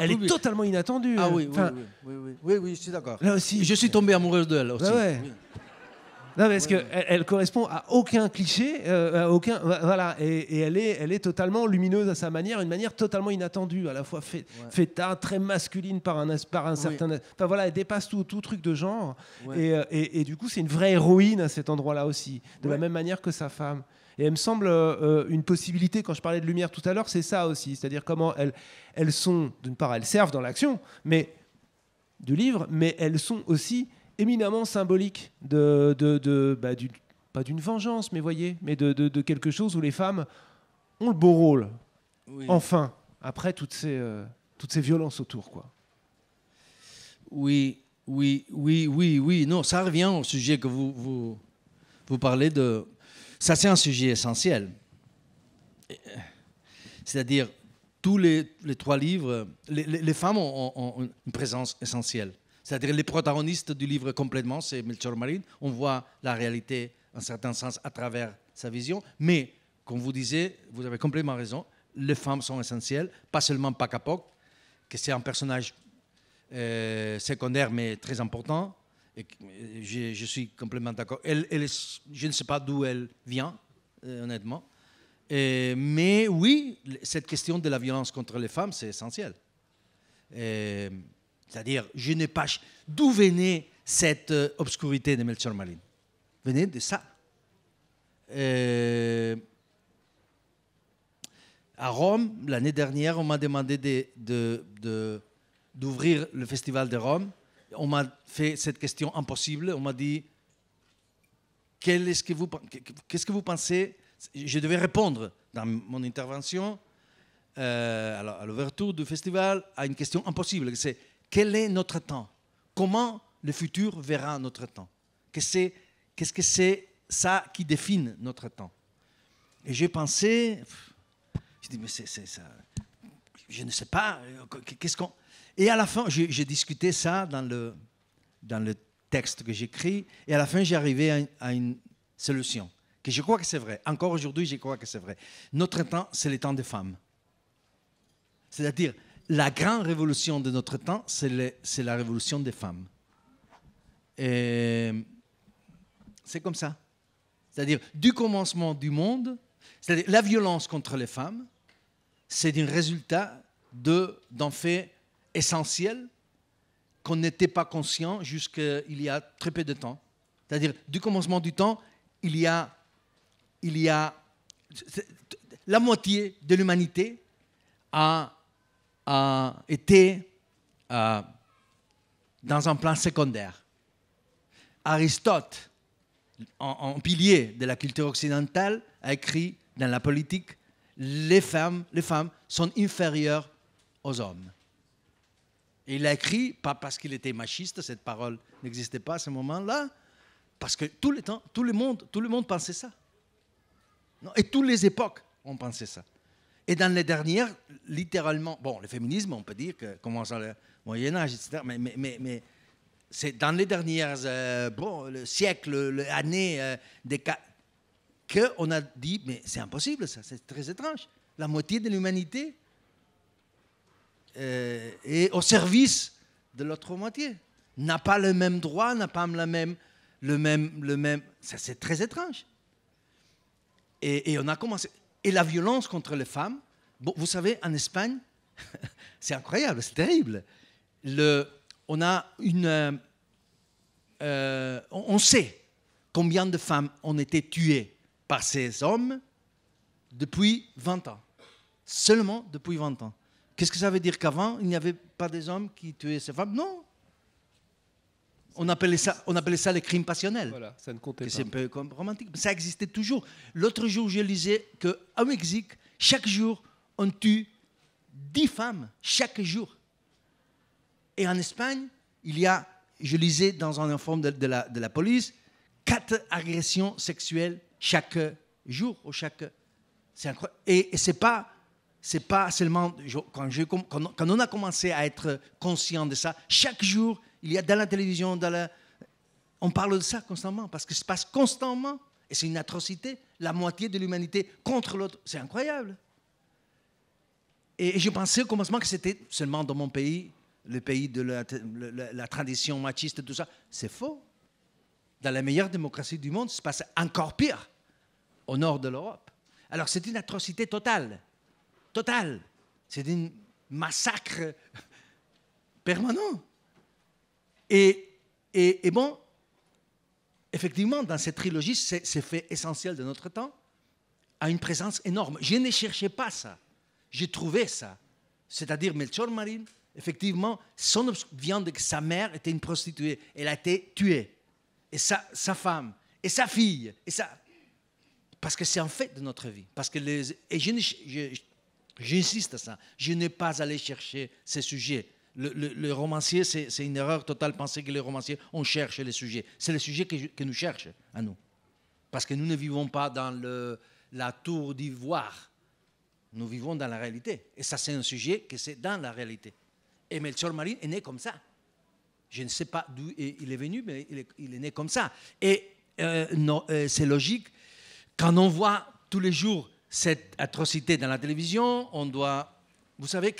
elle est totalement inattendue. Ah euh, oui, oui, oui, je suis d'accord. Là aussi. Je suis tombé amoureuse d'elle aussi. Bah parce que Elle, correspond à aucun cliché, euh, aucun, voilà, et, elle est, elle est totalement lumineuse à sa manière, une manière totalement inattendue, à la fois fait, très masculine par un, par un certain, enfin voilà, elle dépasse tout, tout truc de genre, et, euh, et, et, du coup c'est une vraie héroïne à cet endroit-là aussi, de la même manière que sa femme. Et elle me semble euh, une possibilité, quand je parlais de lumière tout à l'heure, c'est ça aussi, c'est-à-dire comment elles, elles sont, d'une part, elles servent dans l'action mais du livre, mais elles sont aussi éminemment symboliques de, de, bah, du, pas d'une vengeance, mais voyez, mais de, quelque chose où les femmes ont le beau rôle, enfin, après toutes ces, euh, toutes ces violences autour. quoi. Oui, oui, oui, oui, oui. Non, ça revient au sujet que vous, vous parlez de ça, c'est un sujet essentiel. C'est-à-dire, tous les, trois livres, les, femmes ont, une présence essentielle. C'est-à-dire, les protagonistes du livre complètement, c'est Melchior Marine. On voit la réalité, en certain sens, à travers sa vision. Mais, comme vous disiez, vous avez complètement raison, les femmes sont essentielles, pas seulement Pacapoc, que c'est un personnage euh, secondaire mais très important, je, suis complètement d'accord. Elle, je ne sais pas d'où elle vient, euh, honnêtement. mais oui, cette question de la violence contre les femmes, c'est essentiel. C'est-à-dire, je n'ai pas. D'où venait cette euh, obscurité de Melchior Malin Venait de ça. à Rome, l'année dernière, on m'a demandé d'ouvrir de, le festival de Rome on m'a fait cette question impossible. On m'a dit qu'est-ce que vous qu'est-ce que vous pensez Je devais répondre dans mon intervention euh, à l'ouverture du festival à une question impossible. C'est quel est notre temps Comment le futur verra notre temps Qu'est-ce -ce que c'est ça qui définit notre temps Et j'ai pensé, je dis mais c'est ça, je ne sais pas. Euh, qu'est-ce qu'on et à la fin, j'ai discuté ça dans le, dans le texte que j'écris, et à la fin, j'ai arrivé à une, solution, que je crois que c'est vrai. Encore aujourd'hui, je crois que c'est vrai. Notre temps, c'est le temps des femmes. C'est-à-dire, la grande révolution de notre temps, c'est la révolution des femmes. Et c'est comme ça. C'est-à-dire, du commencement du monde, cest la violence contre les femmes, c'est un résultat d'en fait essentiel qu'on n'était pas conscient il y a très peu de temps. C'est-à-dire, du commencement du temps, il y a, il y a la moitié de l'humanité a, a, été euh, dans un plan secondaire. Aristote, en, en, pilier de la culture occidentale, a écrit dans la politique les femmes, les femmes sont inférieures aux hommes il a écrit, pas parce qu'il était machiste, cette parole n'existait pas à ce moment-là, parce que tout le temps, tout le monde, tout le monde pensait ça. Et toutes les époques ont pensé ça. Et dans les dernières, littéralement, bon, le féminisme, on peut dire que commence le Moyen Âge, etc. Mais, mais, mais, c'est dans les dernières, euh, bon, le siècle, l'année euh, des cas, qu'on a dit, mais c'est impossible ça, c'est très étrange. La moitié de l'humanité euh, et au service de l'autre moitié, n'a pas le même droit, n'a pas la même, le même, le même. Ça, c'est très étrange. Et, on a commencé. Et la violence contre les femmes, bon, vous savez, en Espagne, c'est incroyable, c'est terrible. Le, on a une, euh, euh, on sait combien de femmes ont été tuées par ces hommes depuis 20 ans. Seulement depuis 20 ans. Qu'est-ce que ça veut dire qu'avant, il n'y avait pas des hommes qui tuaient ces femmes Non. On appelait, ça, on appelait ça les crimes passionnels. Voilà, ça ne comptait pas. C'est un peu comme romantique. Mais ça existait toujours. L'autre jour, je lisais qu'au Mexique, chaque jour, on tue dix femmes, chaque jour. Et en Espagne, il y a, je lisais dans un informe de, la, police, quatre agressions sexuelles chaque jour chaque. C'est incroyable. Et, et c'est pas c'est pas seulement quand, on a commencé à être conscient de ça. Chaque jour, il y a dans la télévision, on parle de ça constamment parce que ça se passe constamment et c'est une atrocité. La moitié de l'humanité contre l'autre, c'est incroyable. Et je pensais au commencement que c'était seulement dans mon pays, le pays de la, tradition machiste, tout ça. C'est faux. Dans la meilleure démocratie du monde, ça se passe encore pire au nord de l'Europe. Alors c'est une atrocité totale total. C'est un massacre permanent. Et, et, bon, effectivement, dans cette trilogie, c'est fait essentiel de notre temps, a une présence énorme. Je ne cherchais pas ça. J'ai trouvé ça. C'est-à-dire Melchor Marine, effectivement, son vient de que sa mère était une prostituée. Elle a été tuée. Et sa, sa femme, et sa fille, et Parce que c'est en fait de notre vie. Parce que les... Et je, je J'insiste à ça. Je n'ai pas allé chercher ces sujets. Le, le, romancier, c'est une erreur totale penser que les romanciers, on cherche les sujets. C'est les sujets que, nous cherchent à nous. Parce que nous ne vivons pas dans le, la tour d'ivoire. Nous vivons dans la réalité. Et ça, c'est un sujet que c'est dans la réalité. Et Melchior Marine est né comme ça. Je ne sais pas d'où il est venu, mais il est, né comme ça. Et euh, euh, c'est logique, quand on voit tous les jours cette atrocité dans la télévision, on doit... Vous savez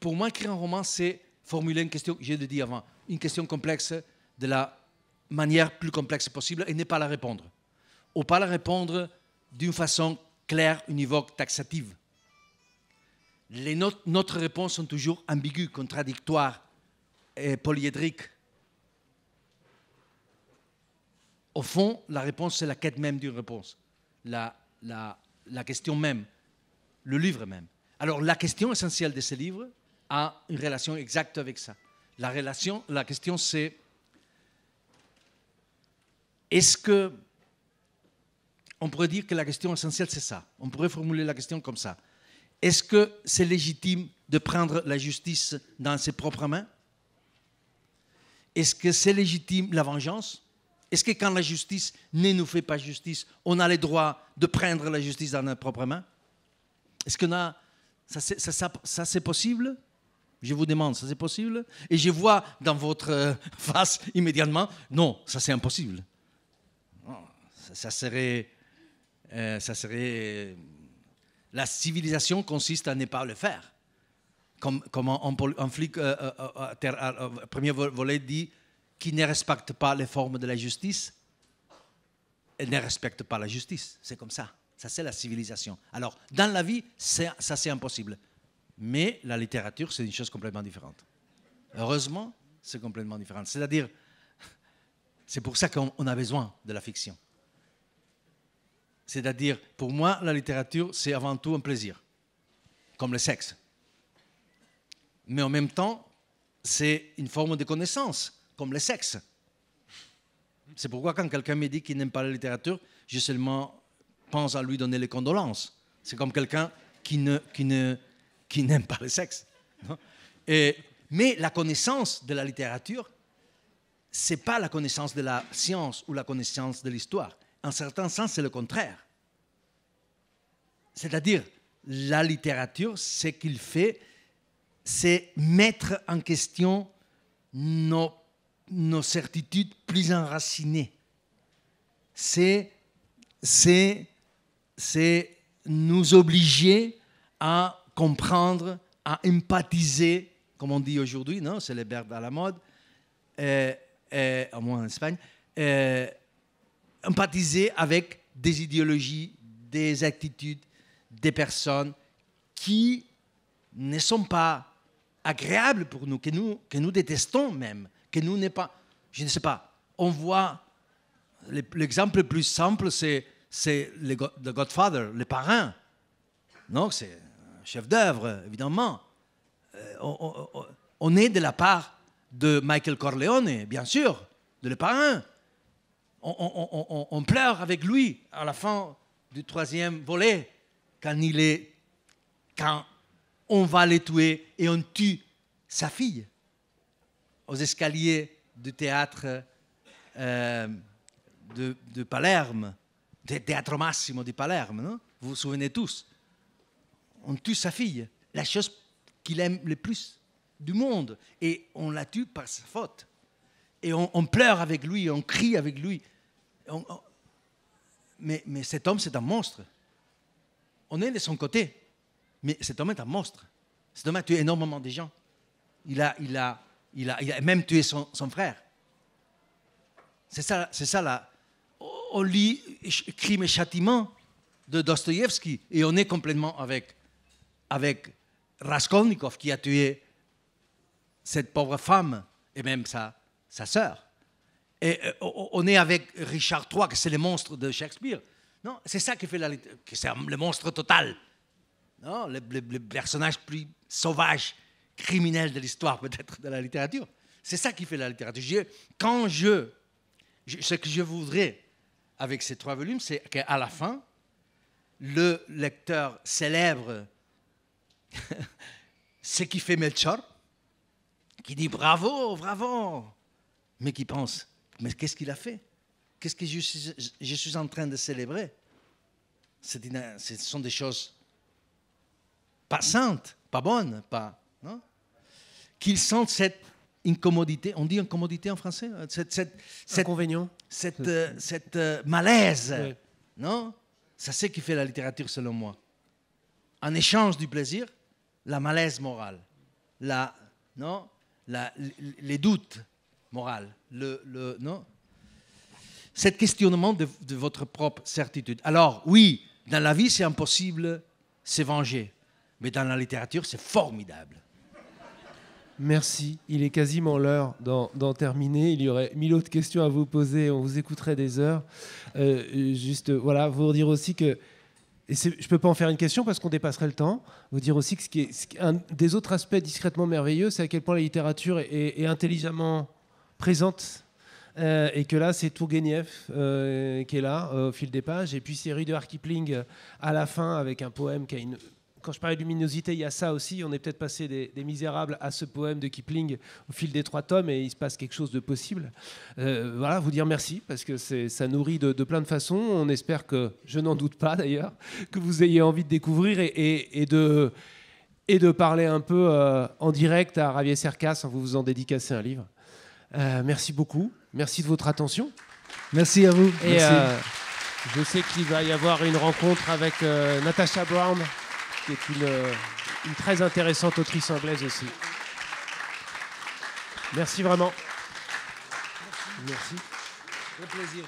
pour moi, écrire un roman, c'est formuler une question, j'ai dit avant, une question complexe de la manière plus complexe possible et ne pas la répondre. Ou pas la répondre d'une façon claire, univoque, taxative. Les notre réponse sont toujours ambiguës, contradictoires et polyédriques. au fond, la réponse, c'est la quête même d'une réponse, la, question même, le livre même. Alors la question essentielle de ce livre a une relation exacte avec ça. La, relation, la question, c'est est-ce que... On pourrait dire que la question essentielle, c'est ça. On pourrait formuler la question comme ça. Est-ce que c'est légitime de prendre la justice dans ses propres mains Est-ce que c'est légitime la vengeance est-ce que quand la justice ne nous fait pas justice, on a le droit de prendre la justice dans nos propres mains Est-ce que ça, c'est, possible Je vous demande, ça c'est possible Et je vois dans votre euh, face immédiatement, non, ça c'est impossible. Ça, serait, euh, ça serait, euh, la civilisation consiste à ne pas le faire. Comme, un, flic, premier volet dit, qui ne respectent pas les formes de la justice, elles ne respectent pas la justice. C'est comme ça. Ça, c'est la civilisation. Alors, dans la vie, ça, c'est impossible. Mais la littérature, c'est une chose complètement différente. Heureusement, c'est complètement différent. C'est-à-dire, c'est pour ça qu'on a besoin de la fiction. C'est-à-dire, pour moi, la littérature, c'est avant tout un plaisir, comme le sexe. Mais en même temps, c'est une forme de connaissance comme le sexe. C'est pourquoi quand quelqu'un me dit qu'il n'aime pas la littérature, je seulement pense à lui donner les condolences. C'est comme quelqu'un qui ne, qui ne, qui n'aime pas le sexe. mais la connaissance de la littérature, c'est pas la connaissance de la science ou la connaissance de l'histoire. En certain sens, c'est le contraire. C'est-à-dire, la littérature, ce qu'il fait, c'est mettre en question nos nos certitudes plus enracinées. C'est, c'est, c'est nous obliger à comprendre, à empathiser, comme on dit aujourd'hui, non c'est les verbe à la mode, euh, euh, au moins en Espagne, euh, empathiser avec des idéologies, des attitudes, des personnes qui ne sont pas agréables pour nous, que nous, que nous détestons même que nous n'est pas. Je ne sais pas. On voit l'exemple le plus simple, c'est le Godfather, le parrain. Non, c'est un chef-d'œuvre, évidemment. Euh, on, est de la part de Michael Corleone, bien sûr, de le parrain. On, on pleure avec lui à la fin du troisième volet, quand il est, quand on va les tuer et on tue sa fille aux escaliers du théâtre euh, de, Palerme, du théâtre Massimo de Palerme, non vous vous souvenez tous. On tue sa fille, la chose qu'il aime le plus du monde, et on la tue par sa faute. Et on, pleure avec lui, on crie avec lui. Mais, mais cet homme, c'est un monstre. On est de son côté, mais cet homme est un monstre. Cet homme a tué énormément de gens. Il a, il a il a, il a même tué son, son frère. C'est ça, c'est ça là. On lit Crime et châtiment de Dostoïevski et on est complètement avec, avec Raskolnikov qui a tué cette pauvre femme et même sa, sa sœur. Et euh, on est avec Richard III, que c'est le monstre de Shakespeare. Non, c'est ça qui fait la littérature c'est le monstre total. Non, les, le, personnage plus sauvage criminel de l'histoire, peut-être, de la littérature. C'est ça qui fait la littérature. quand je, Ce que je voudrais avec ces trois volumes, c'est qu'à la fin, le lecteur célèbre ce qui fait Melchor, qui dit bravo, bravo, mais qui pense mais qu'est-ce qu'il a fait Qu'est-ce que je suis, je suis, en train de célébrer Ce sont des choses passantes, pas bonnes, pas qu'ils sentent cette incommodité, on dit incommodité en français euh, cette, Inconvénient. Cette, euh, euh, malaise, non Ça C'est ce qui fait la littérature selon moi. En échange du plaisir, la malaise morale, non les doutes moraux, le, non Cet questionnement de, de votre propre certitude. Alors, oui, dans la vie, c'est impossible, c'est venger. Mais dans la littérature, c'est formidable. Merci. Il est quasiment l'heure d'en terminer. Il y aurait mille autres questions à vous poser. On vous écouterait des heures. Euh, juste, voilà, vous dire aussi que. je ne peux pas en faire une question parce qu'on dépasserait le temps. Vous dire aussi que ce qui est, un des autres aspects discrètement merveilleux, c'est à quel point la littérature est, intelligemment présente euh, et que là, c'est Tourguenieff euh, qui est là au fil des pages. Et puis, c'est Rudyard Kipling à la fin avec un poème qui a une quand je parlais de luminosité, il y a ça aussi. On est peut-être passé des, Misérables à ce poème de Kipling au fil des trois tomes et il se passe quelque chose de possible. Euh, voilà, vous dire merci parce que ça nourrit de, plein de façons. On espère que, je n'en doute pas d'ailleurs, que vous ayez envie de découvrir et, de et de parler un peu euh, en direct à Ravier Sercas en vous vous en dédicacer un livre. Euh, merci beaucoup. Merci de votre attention. Merci à vous. je sais qu'il va y avoir une rencontre avec Natasha Brown qui est euh, une, très intéressante autrice anglaise aussi. Merci vraiment. Merci. Merci. plaisir.